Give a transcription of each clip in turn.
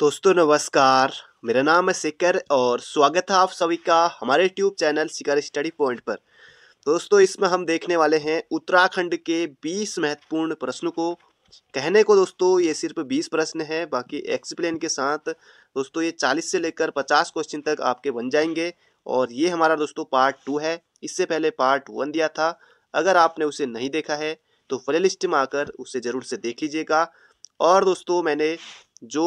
दोस्तों नमस्कार मेरा नाम है शिकर और स्वागत है आप सभी का हमारे YouTube channel Shikhar study point पर दोस्तों इसमें हम देखने वाले हैं उत्तराखंड के 20 महत्वपूर्ण प्रश्नों को कहने को दोस्तों ये सिर्फ 20 प्रश्न हैं बाकी एक्सप्लेन के साथ दोस्तों ये 40 से लेकर 50 क्वेश्चन तक आपके बन जाएंगे और ये हमारा दोस्तों पार्ट टू है इससे पहले पार्ट वन दिया था अगर आपने उसे नहीं देखा है तो फले लिस्ट में आकर उसे ज़रूर से देख लीजिएगा और दोस्तों मैंने जो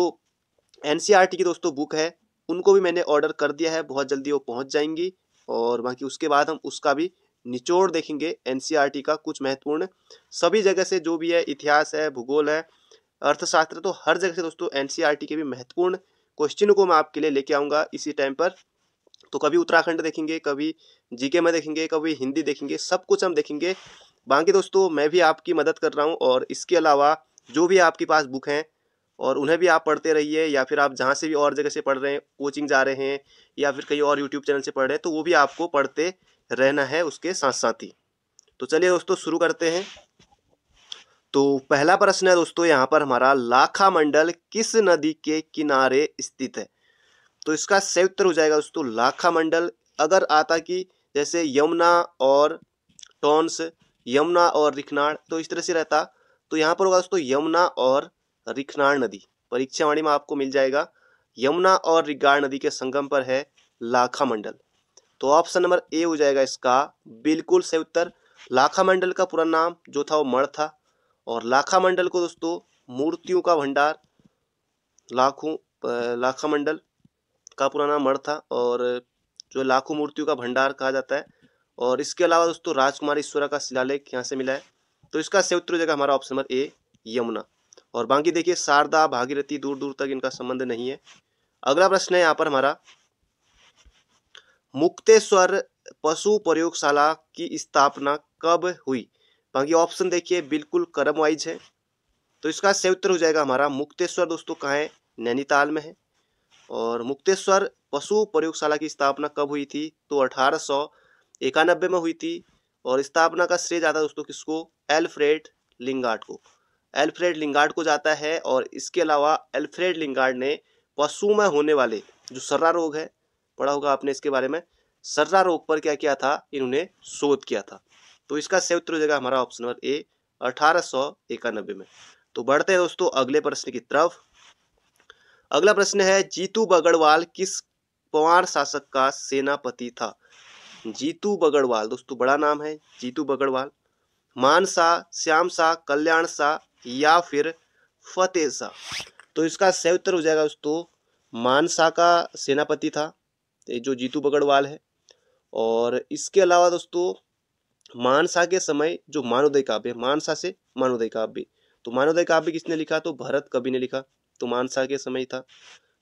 एन की दोस्तों बुक है उनको भी मैंने ऑर्डर कर दिया है बहुत जल्दी वो पहुँच जाएंगी और बाकी उसके बाद हम उसका भी निचोड़ देखेंगे एन का कुछ महत्वपूर्ण सभी जगह से जो भी है इतिहास है भूगोल है अर्थशास्त्र तो हर जगह से दोस्तों एन के भी महत्वपूर्ण क्वेश्चनों को मैं आपके लिए लेके आऊँगा इसी टाइम पर तो कभी उत्तराखंड देखेंगे कभी जीके में देखेंगे कभी हिंदी देखेंगे सब कुछ हम देखेंगे बाकी दोस्तों मैं भी आपकी मदद कर रहा हूँ और इसके अलावा जो भी आपके पास बुक हैं और उन्हें भी आप पढ़ते रहिए या फिर आप जहाँ से भी और जगह से पढ़ रहे हैं कोचिंग जा रहे हैं या फिर कहीं और यूट्यूब चैनल से पढ़ रहे हैं तो वो भी आपको पढ़ते रहना है उसके साथ साथ ही तो चलिए दोस्तों शुरू करते हैं तो पहला प्रश्न है दोस्तों यहाँ पर हमारा लाखा मंडल किस नदी के किनारे स्थित है तो इसका सही उत्तर हो जाएगा दोस्तों लाखा मंडल अगर आता कि जैसे यमुना और टॉन्स यमुना और रिखनाड़ तो इस तरह से रहता तो यहाँ पर होगा दोस्तों यमुना और रिखनाड़ नदी परीक्षावाणी में आपको मिल जाएगा यमुना और रिगाड़ नदी के संगम पर है लाखा मंडल तो ऑप्शन नंबर ए हो जाएगा इसका बिल्कुल सही उत्तर लाखा मंडल का पूरा नाम जो था वो मण था और लाखा मंडल को दोस्तों मूर्तियों का भंडार लाखों लाखा मंडल का पूरा नाम मण था और जो लाखों मूर्तियों का भंडार कहा जाता है और इसके अलावा दोस्तों राजकुमार ईश्वरा का शिलालेख यहाँ से मिला है तो इसका सही उत्तर हो जाएगा हमारा ऑप्शन नंबर ए यमुना और बाकी देखिए शारदा भागीरथी दूर दूर तक इनका संबंध नहीं है अगला प्रश्न है यहाँ पर हमारा मुक्तेश्वर पशु प्रयोगशाला की स्थापना कब हुई बाकी ऑप्शन देखिए बिल्कुल क्रम वाइज है तो इसका सही उत्तर हो जाएगा हमारा मुक्तेश्वर दोस्तों कहाँ है नैनीताल में है और मुक्तेश्वर पशु प्रयोगशाला की स्थापना कब हुई थी तो अठारह में हुई थी और स्थापना का श्रेय जाता दोस्तों किसको एल्फ्रेड लिंगार्ड को एल्फ्रेड लिंगार्ड को जाता है और इसके अलावा एल्फ्रेड लिंगार्ड ने पशु में होने वाले जो सर्रा रोग है पढ़ा होगा आपने इसके बारे में सर्रा रोग पर क्या किया था इन्होंने शोध किया था तो इसका उत्तर हो जाएगा हमारा ऑप्शन नंबर ए अठारह में तो बढ़ते हैं दोस्तों अगले प्रश्न की तरफ अगला प्रश्न है जीतू बगड़वाल किस पवार शासक का सेनापति था जीतू बगड़वाल दोस्तों बड़ा नाम है जीतू बगड़वाल मान शाह श्याम शाह कल्याण शाह या फिर फतेह शाह तो इसका सही उत्तर हो जाएगा दोस्तों मानसा का सेनापति था जो जीतू बगड़वाल है और इसके अलावा दोस्तों मानसा के समय जो मानोदय काव्य है मानसा से मानोदय काव्य तो मानोदय काव्य किसने लिखा तो भरत कवि ने लिखा तो मानसा के समय था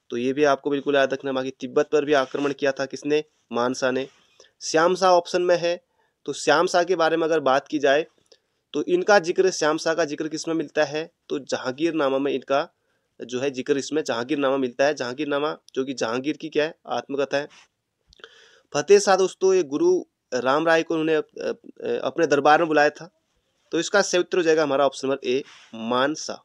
तो ये भी आपको बिल्कुल याद रखना बाकी तिब्बत पर भी आक्रमण किया था किसने मानसा ने श्याम शाह ऑप्शन में है तो श्याम शाह के बारे में अगर बात की जाए तो इनका जिक्र श्याम शाह का जिक्र किसमें मिलता है तो जहांगीरनामा में इनका जो है जिक्र इसमें जहांगीरनामा मिलता है जहांगीरनामा जो कि जहांगीर की क्या है आत्मकथा है फतेह शाह दोस्तों ये गुरु राम राय को उन्होंने अपने दरबार में बुलाया था तो इसका सही उत्तर हो जाएगा हमारा ऑप्शन नंबर ए मानसा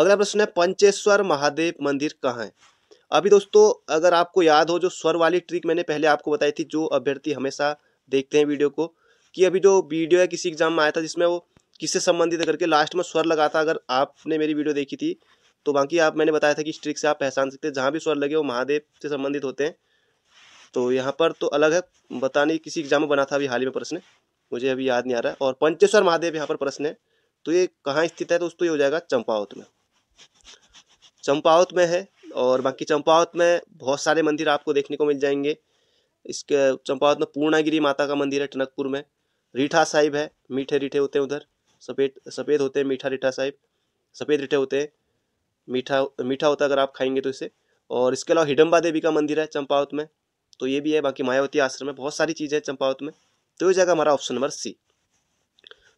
अगला प्रश्न है पंचेश्वर महादेव मंदिर कहाँ है अभी दोस्तों अगर आपको याद हो जो स्वर वाली ट्रिक मैंने पहले आपको बताई थी जो अभ्यर्थी हमेशा देखते हैं वीडियो को कि अभी जो वीडियो है किसी एग्जाम में आया था जिसमें वो किससे संबंधित करके लास्ट में स्वर लगा था अगर आपने मेरी वीडियो देखी थी तो बाकी आप मैंने बताया था कि स्ट्रिक से आप पहचान सकते हैं जहाँ भी स्वर लगे वो महादेव से संबंधित होते हैं तो यहाँ पर तो अलग है बताने किसी एग्जाम में बना था अभी हाल ही में प्रश्न मुझे अभी याद नहीं आ रहा है और पंचेश्वर महादेव यहाँ पर प्रश्न है तो ये कहाँ स्थित है तो उसको ये हो जाएगा चंपावत में चंपावत में है और बाकी चंपावत में बहुत सारे मंदिर आपको देखने को मिल जाएंगे इसके चंपावत में पूर्णागिरी माता का मंदिर है टनकपुर में रीठा साहिब है मीठे रीठे होते हैं उधर सफ़ेद सफ़ेद होते हैं मीठा रीठा साहिब सफ़ेद रीठे होते हैं मीठा मीठा होता है अगर आप खाएंगे तो इसे और इसके अलावा हिडम्बा देवी का मंदिर है चंपावत में तो ये भी है बाकी मायावती आश्रम में बहुत सारी चीज़ें हैं चंपावत में तो ये जगह हमारा ऑप्शन नंबर सी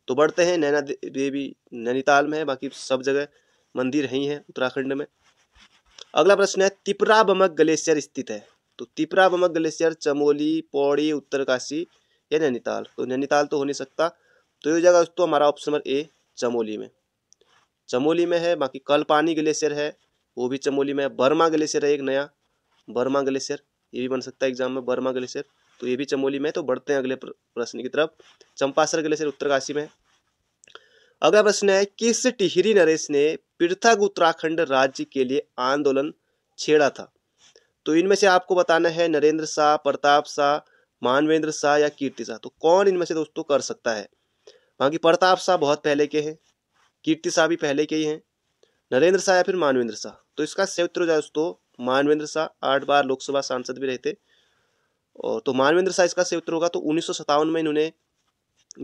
तो बढ़ते हैं नैना देवी नैनीताल में है बाकी सब जगह मंदिर हैं ही हैं उत्तराखंड में अगला प्रश्न है तिपरा बमक ग्लेशियर स्थित है तो तिपरा बमक ग्लेशियर चमोली पौड़ी उत्तरकाशी या नैनीताल तो नैनीताल तो हो नहीं सकता तो ये हो जाएगा दोस्तों हमारा ऑप्शन नंबर ए चमोली में चमोली में है बाकी कलपानी ग्लेशियर है वो भी चमोली में है बर्मा ग्लेशियर है एक नया बर्मा ग्लेशियर ये भी बन सकता है एग्जाम में बर्मा ग्लेशियर तो ये भी चमोली में है तो बढ़ते हैं अगले प्रश्न की तरफ चंपासर ग्लेशियर उत्तरकाशी में अगला प्रश्न है किस टिहरी नरेश ने पृथक उत्तराखंड राज्य के लिए आंदोलन छेड़ा था तो इनमें से आपको बताना है नरेंद्र शाह प्रताप शाह मानवेंद्र शाह या कीर्ति शाह तो कौन इनमें से दोस्तों कर सकता है बाकी प्रताप शाह बहुत पहले के हैं कीर्ति शाह भी पहले के ही हैं नरेंद्र शाह या फिर मानवेंद्र शाह तो इसका सही उत्तर हो जाए दोस्तों मानवेंद्र शाह आठ बार लोकसभा सांसद भी रहे थे और तो मानवेंद्र शाह इसका सही उत्तर होगा तो उन्नीस में इन्होंने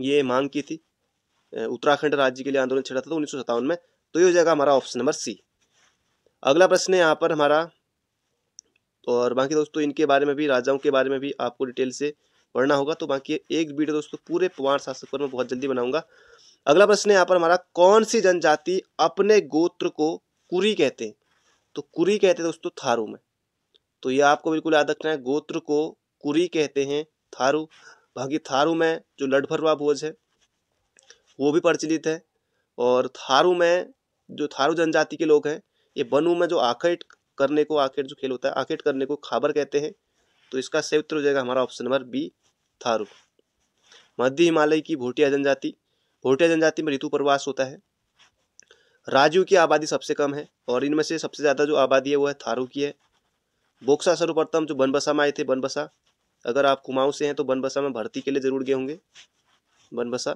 ये मांग की थी उत्तराखंड राज्य के लिए आंदोलन छेड़ा था तो उन्नीस में तो ये हो जाएगा हमारा ऑप्शन नंबर सी अगला प्रश्न है यहाँ पर हमारा और बाकी दोस्तों इनके बारे में भी राजाओं के बारे में भी आपको डिटेल से पढ़ना होगा तो बाकी एक वीडियो दोस्तों पूरे पवार शासक पर मैं बहुत जल्दी बनाऊंगा अगला प्रश्न है यहाँ पर हमारा कौन सी जनजाति अपने गोत्र को कुरी कहते हैं तो कुरी कहते हैं दोस्तों थारू में तो ये आपको बिल्कुल याद रखना है गोत्र को कुरी कहते हैं थारू बाकी थारू में जो लडभरवा भोज है वो भी प्रचलित है और थारू में जो थारू जनजाति के लोग हैं ये बनू में जो आखट करने को आकेट जो खेल होता है आकेट करने को खाबर कहते हैं तो इसका सही उत्तर हो जाएगा हमारा ऑप्शन नंबर बी थारू मध्य हिमालय की भोटिया जनजाति भोटिया जनजाति में ऋतु प्रवास होता है राज्यों की आबादी सबसे कम है और इनमें से सबसे ज़्यादा जो आबादी है वो है थारू की है बोक्सा सर्वप्रथम जो बनबसा में आए थे बनबसा अगर आप कुमाऊँ से हैं तो बनबसा में भर्ती के लिए ज़रूर गए होंगे बनबसा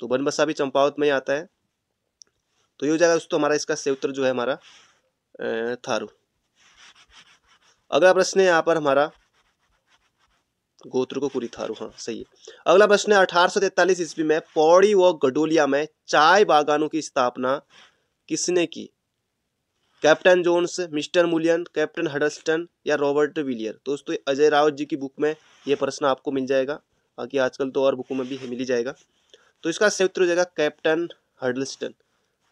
तो बनबसा भी चंपावत में ही आता है तो ये हो जाएगा दोस्तों हमारा इसका सही उत्तर जो है हमारा थारू अगला प्रश्न है यहाँ पर हमारा गोत्र को पूरी थारू हाँ सही है अगला प्रश्न है अठारह सौ तैतालीस ईस्वी में पौड़ी व गडोलिया में चाय बागानों की स्थापना किसने की captain Jones mister Mullion captain Hudson या रॉबर्ट विलियर दोस्तों अजय रावत जी की बुक में ये प्रश्न आपको मिल जाएगा बाकी आजकल तो और बुकों में भी मिल ही जाएगा तो इसका उत्तर हो जाएगा कैप्टन हडलस्टन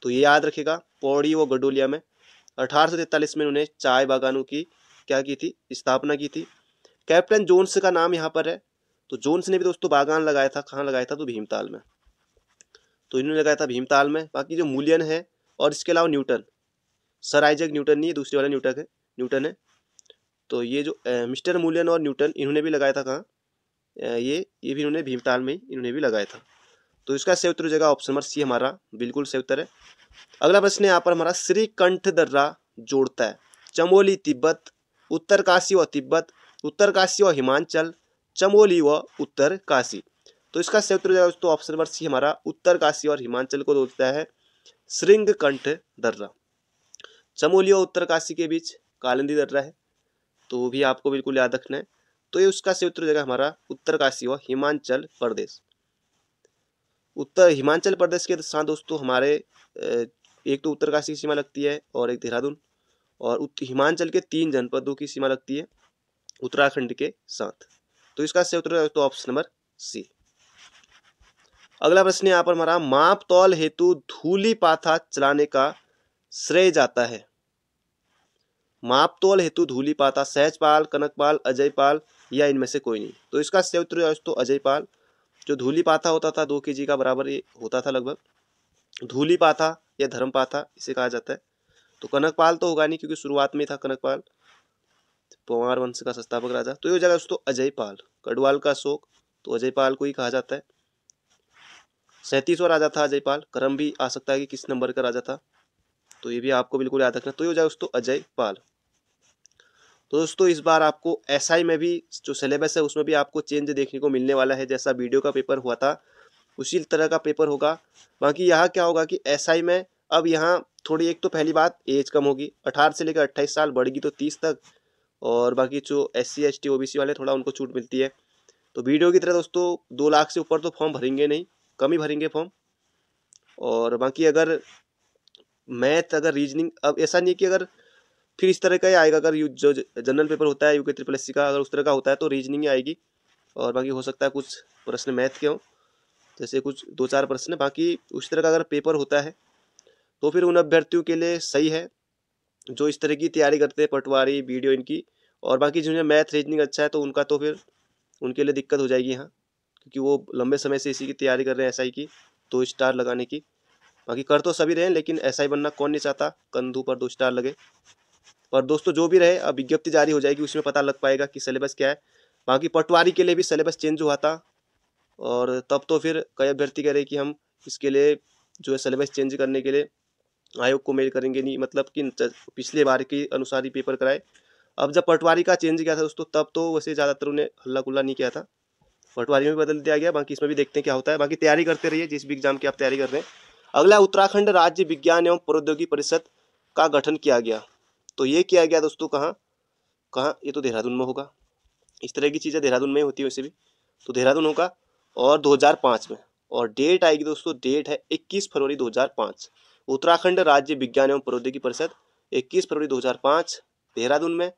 तो ये याद रखेगा पौड़ी व गडोलिया में अठारह में उन्होंने चाय बागानों की क्या की थी स्थापना की थी कैप्टन जोन्स का नाम यहाँ पर है तो जोन्स ने भी दोस्तों बागान लगाया था कहाँ लगाया था तो भीमताल में तो इन्होंने लगाया था भीमताल में बाकी जो मूलियन है और इसके अलावा न्यूटन सर आइजक न्यूटन नहीं है दूसरे वाला न्यूटन है न्यूटन है तो ये जो ए, मिस्टर मूलियन और न्यूटन इन्होंने भी लगाया था कहाँ ये ये भी इन्होंने भीमताल में इन्होंने भी लगाया था तो इसका सही उत्तर जगह ऑप्शन नंबर सी हमारा बिल्कुल सही उत्तर है अगला प्रश्न यहाँ पर हमारा श्रीकंठ दर्रा जोड़ता है चमोली तिब्बत उत्तर काशी व तिब्बत उत्तर काशी व हिमाचल चमोली व उत्तर काशी तो इसका जाएगा दोस्तों ऑप्शन नंबर सी हमारा उत्तर काशी और हिमाचल को जोड़ता है श्रृंग कंठ दर्रा चमोली व उत्तर काशी के बीच कालिंदी दर्रा है तो भी आपको बिल्कुल याद रखना है तो ये उसका उत्तर जगह हमारा उत्तर काशी व हिमाचल प्रदेश उत्तर हिमाचल प्रदेश के साथ दोस्तों हमारे एक तो उत्तरकाशी की सीमा लगती है और एक देहरादून और हिमाचल के तीन जनपदों की सीमा लगती है उत्तराखंड के साथ तो इसका सही उत्तर तो ऑप्शन नंबर सी अगला प्रश्न यहाँ पर हमारा माप तौल हेतु धूली पाथा चलाने का श्रेय जाता है माप तौल हेतु धूली पाथा सहजपाल कनकपाल अजयपाल या इनमें से कोई नहीं तो इसका सही उत्तर दोस्तों अजयपाल जो धूली पाथा होता था दो के का बराबर ये होता था लगभग धूली पाथा या धर्म पाथा इसे कहा जाता है तो कनकपाल तो होगा नहीं क्योंकि शुरुआत में था कनकपाल पवार वंश का संस्थापक राजा तो ये हो जाएगा दोस्तों अजयपाल कड़वाल का शोक तो अजयपाल को ही कहा जाता है सैंतीसवा राजा था अजयपाल क्रम भी आ सकता है कि किस नंबर का राजा था तो ये भी आपको बिल्कुल याद रखना तो ये हो जाएगा दोस्तों अजयपाल तो दोस्तों इस बार आपको एस SI में भी जो सिलेबस है उसमें भी आपको चेंज देखने को मिलने वाला है जैसा वीडियो का पेपर हुआ था उसी तरह का पेपर होगा बाकी यहाँ क्या होगा कि एस SI में अब यहाँ थोड़ी एक तो पहली बात एज कम होगी अठारह से लेकर अट्ठाईस साल बढ़ेगी तो तीस तक और बाकी जो S C S T O B C वाले थोड़ा उनको छूट मिलती है तो वीडियो की तरह दोस्तों दो लाख से ऊपर तो फॉर्म भरेंगे नहीं कम ही भरेंगे फॉर्म और बाकी अगर मैथ अगर रीजनिंग अब ऐसा नहीं कि अगर फिर इस तरह का ही आएगा अगर यू जो जनरल पेपर होता है यू के ट्रिपल एस का अगर उस तरह का होता है तो रीजनिंग आएगी और बाकी हो सकता है कुछ प्रश्न मैथ के हों जैसे कुछ दो चार प्रश्न बाकी उस तरह का अगर पेपर होता है तो फिर उन अभ्यर्थियों के लिए सही है जो इस तरह की तैयारी करते हैं पटवारी वीडियो इनकी और बाकी जिन्हें मैथ रीजनिंग अच्छा है तो उनका तो फिर उनके लिए दिक्कत हो जाएगी यहाँ क्योंकि वो लंबे समय से इसी की तैयारी कर रहे हैं एसआई की दो स्टार लगाने की बाकी कर तो सभी रहे लेकिन एसआई बनना कौन नहीं चाहता कंधू पर दो स्टार लगे पर दोस्तों जो भी रहे अब विज्ञप्ति जारी हो जाएगी उसमें पता लग पाएगा कि सिलेबस क्या है बाकी पटवारी के लिए भी सिलेबस चेंज हुआ था और तब तो फिर कई अभ्यर्थी कह रहे कि हम इसके लिए जो है सिलेबस चेंज करने के लिए आयोग को मेल करेंगे नहीं मतलब कि पिछले बार के अनुसार ही पेपर कराए अब जब पटवारी का चेंज किया था दोस्तों तब तो वैसे ज़्यादातर उन्हें हल्ला गुल्ला नहीं किया था पटवारी में भी बदल दिया गया बाकी इसमें भी देखते हैं क्या होता है बाकी तैयारी करते रहिए जिस भी एग्जाम की आप तैयारी कर रहे हैं अगला उत्तराखंड राज्य विज्ञान एवं प्रौद्योगिकी परिषद का गठन किया गया तो ये किया गया दोस्तों कहाँ कहाँ ये तो देहरादून में होगा इस तरह की चीज़ें देहरादून में ही होती है वैसे भी तो देहरादून होगा और 2005 में और डेट आएगी दोस्तों डेट है 21 फरवरी 2005 उत्तराखंड राज्य विज्ञान एवं प्रौद्योगिकी परिषद 21 फरवरी 2005 देहरादून में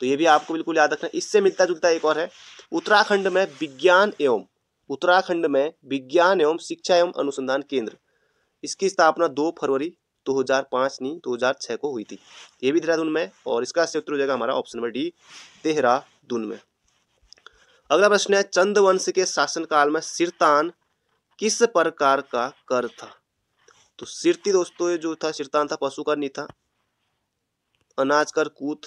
तो ये भी आपको बिल्कुल याद रखना इससे मिलता जुलता एक और है उत्तराखंड में विज्ञान एवं उत्तराखंड में विज्ञान एवं शिक्षा एवं अनुसंधान केंद्र इसकी स्थापना दो फरवरी 2005 नहीं 2006 को हुई थी ये भी देहरादून में और इसका सही उत्तर हो जाएगा हमारा ऑप्शन नंबर डी देहरादून में अगला प्रश्न है चंद वंश के शासनकाल में सिरतान किस प्रकार का कर था तो सिरती दोस्तों ये जो था सिरतान था पशु कर नहीं था अनाज कर कूत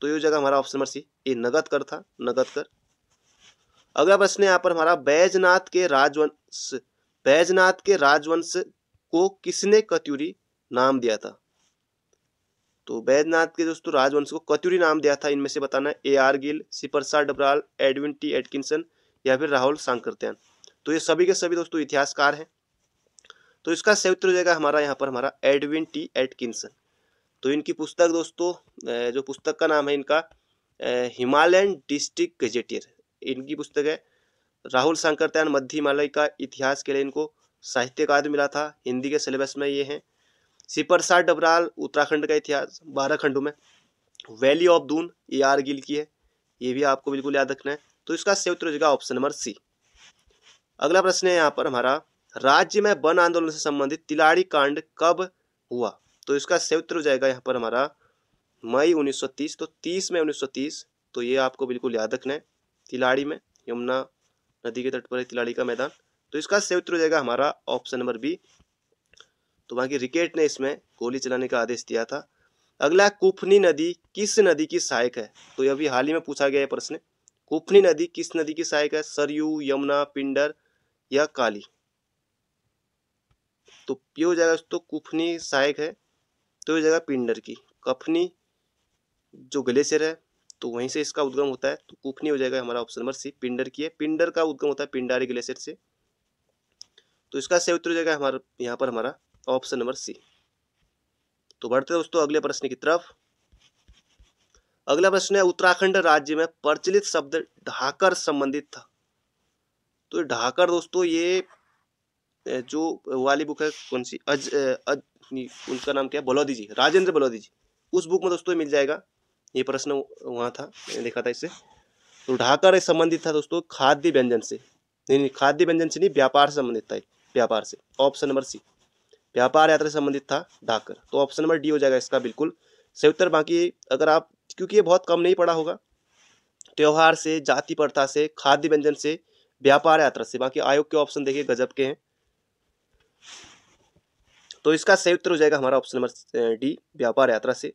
तो ये जगह हमारा ऑप्शन नंबर सी ये नगद कर था नगद कर अगला प्रश्न यहाँ पर हमारा बैजनाथ के राजवंश बैजनाथ के राजवंश को किसने कत्यूरी नाम दिया था तो बैद्यनाथ के दोस्तों राजवंश को कत्यूरी नाम दिया था इनमें से बताना ए आर गिल सिपरसा डबराल एडविन टी एटकिंसन या फिर राहुल सांकरत्यान तो ये सभी के सभी दोस्तों इतिहासकार हैं तो इसका उत्तर हो जाएगा हमारा यहाँ पर हमारा एडविन टी एटकिंसन तो इनकी पुस्तक दोस्तों जो पुस्तक का नाम है इनका हिमालयन डिस्ट्रिक्ट गजेटियर इनकी पुस्तक है राहुल शंकरत्यान मध्य हिमालय का इतिहास के लिए इनको साहित्य अकादमी मिला था हिंदी के सिलेबस में ये हैं सिपरसा डबराल उत्तराखंड का इतिहास बारह खंडों में वैली ऑफ दून ये आर गिल की है ये भी आपको बिल्कुल याद रखना है तो इसका सही उत्तर हो जाएगा ऑप्शन नंबर सी अगला प्रश्न है यहाँ पर हमारा राज्य में वन आंदोलन से संबंधित तिलाड़ी कांड कब हुआ तो इसका सही उत्तर हो जाएगा यहाँ पर हमारा मई 1930 तो 30 मई 1930 तो ये आपको बिल्कुल याद रखना है तिलाड़ी में यमुना नदी के तट पर है तिलाड़ी का मैदान तो इसका सही उत्तर हो जाएगा हमारा ऑप्शन नंबर बी तो वहाँ की रिकेट ने इसमें गोली चलाने का आदेश दिया था अगला कुफनी नदी किस नदी की सहायक है तो अभी हाल ही में पूछा गया है प्रश्न कुफनी नदी किस नदी की सहायक है सरयू यमुना पिंडर या काली तो ये हो जाएगा तो कुफनी सहायक है तो ये हो जाएगा पिंडर की कफनी जो ग्लेशियर है तो वहीं से इसका उद्गम होता है तो कुफनी हो जाएगा हमारा ऑप्शन नंबर सी पिंडर की है पिंडर का उद्गम होता है पिंडारी ग्लेशियर से तो इसका सही उत्तर हो जाएगा हमारा यहाँ पर हमारा ऑप्शन नंबर सी तो बढ़ते दोस्तों अगले प्रश्न की तरफ अगला प्रश्न है उत्तराखंड राज्य में प्रचलित शब्द ढाकर संबंधित था तो ढाकर दोस्तों ये जो वाली बुक है कौन सी अज, अज उनका नाम क्या बलौदी जी राजेंद्र बलौदी जी उस बुक में दोस्तों मिल जाएगा ये प्रश्न वहाँ था देखा था इसे तो ढाकर संबंधित था दोस्तों खाद्य व्यंजन से नहीं नहीं खाद्य व्यंजन से नहीं व्यापार से संबंधित था व्यापार से ऑप्शन नंबर सी व्यापार यात्रा से संबंधित था डाकर तो ऑप्शन नंबर डी हो जाएगा इसका बिल्कुल सही उत्तर बाकी अगर आप क्योंकि ये बहुत कम नहीं पड़ा होगा त्यौहार से जाति प्रथा से खाद्य व्यंजन से व्यापार यात्रा से बाकी आयोग के ऑप्शन देखिए गजब के हैं तो इसका सही उत्तर हो जाएगा हमारा ऑप्शन नंबर डी व्यापार यात्रा से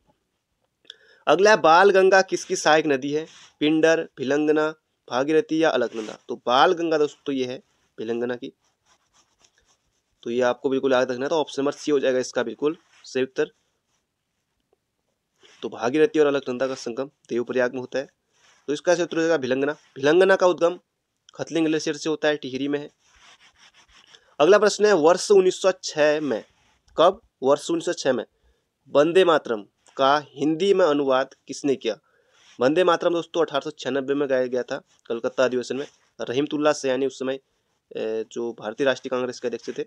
अगला बाल गंगा किसकी सहायक नदी है पिंडर भिलंगना भागीरथी या अलकनंदा तो बाल गंगा दोस्तों ये है भिलंगना की तो ये आपको बिल्कुल याद रखना था ऑप्शन नंबर सी हो जाएगा इसका बिल्कुल सही उत्तर तो भागीरथी और अलकनंदा का संगम देवप्रयाग में होता है तो इसका से उत्तर हो जाएगा भिलंगना भिलंगना का उद्गम खतलिंग ग्लेशियर से होता है टिहरी में है अगला प्रश्न है वर्ष 1906 में कब वर्ष 1906 में वंदे मातरम का हिंदी में अनुवाद किसने किया वंदे मातरम दोस्तों अठारह में गाया गया था कलकत्ता अधिवेशन में रहीमतुल्ला से यानी उस समय जो भारतीय राष्ट्रीय कांग्रेस के अध्यक्ष थे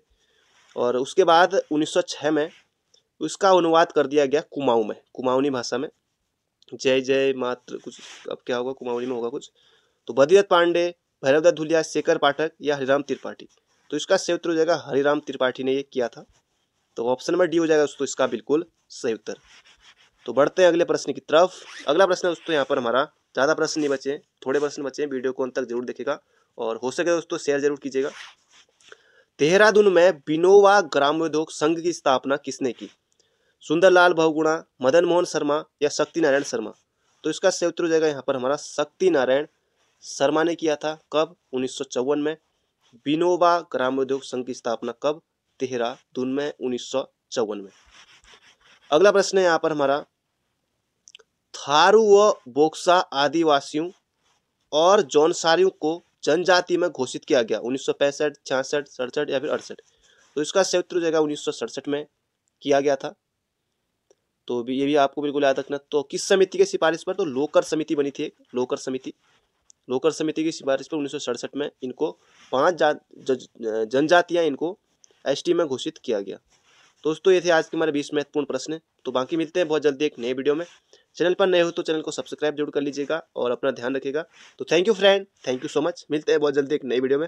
और उसके बाद 1906 में उसका अनुवाद कर दिया गया कुमाऊँ में कुमाऊनी भाषा में जय जय मात्र कुछ अब क्या होगा कुमाऊनी में होगा कुछ तो बद्रीनाथ पांडे भैरवदत्त धुलिया शेखर पाठक या हरिराम त्रिपाठी तो इसका सही उत्तर हो जाएगा हरिराम त्रिपाठी ने ये किया था तो ऑप्शन नंबर डी हो जाएगा दोस्तों इसका बिल्कुल सही उत्तर तो बढ़ते हैं अगले प्रश्न की तरफ अगला प्रश्न है दोस्तों यहाँ पर हमारा ज़्यादा प्रश्न नहीं बचे थोड़े प्रश्न बचे वीडियो को अंत तक जरूर देखेगा और हो सके दोस्तों शेयर जरूर कीजिएगा देहरादून में बिनोवा ग्रामोद्योग संघ की स्थापना किसने की सुंदरलाल बहुगुणा मदन मोहन शर्मा या शक्ति नारायण शर्मा तो इसका सही उत्तर हो जाएगा यहाँ पर हमारा शक्ति नारायण शर्मा ने किया था कब उन्नीस में बिनोबा ग्रामोद्योग संघ की स्थापना कब देहरादून में उन्नीस में अगला प्रश्न है यहाँ पर हमारा थारू व बोक्सा आदिवासियों और जौनसारियों को जनजाति में घोषित किया गया उन्नीस सौ पैंसठ छियासठ सड़सठ या फिर अड़सठ तो इसका संयुक्त जगह उन्नीस सौ सड़सठ में किया गया था तो भी ये भी आपको बिल्कुल याद रखना तो किस समिति के सिफारिश पर तो लोकर समिति बनी थी लोकर समिति लोकर समिति की सिफारिश पर उन्नीस में इनको पांच जा, जनजातियाँ इनको एस में घोषित किया गया दोस्तों ये थे आज के हमारे बीस महत्वपूर्ण प्रश्न तो बाकी मिलते हैं बहुत जल्दी एक नए वीडियो में चैनल पर नए हो तो चैनल को सब्सक्राइब जरूर कर लीजिएगा और अपना ध्यान रखिएगा तो thank you friend thank you so much मिलते हैं बहुत जल्दी एक नई वीडियो में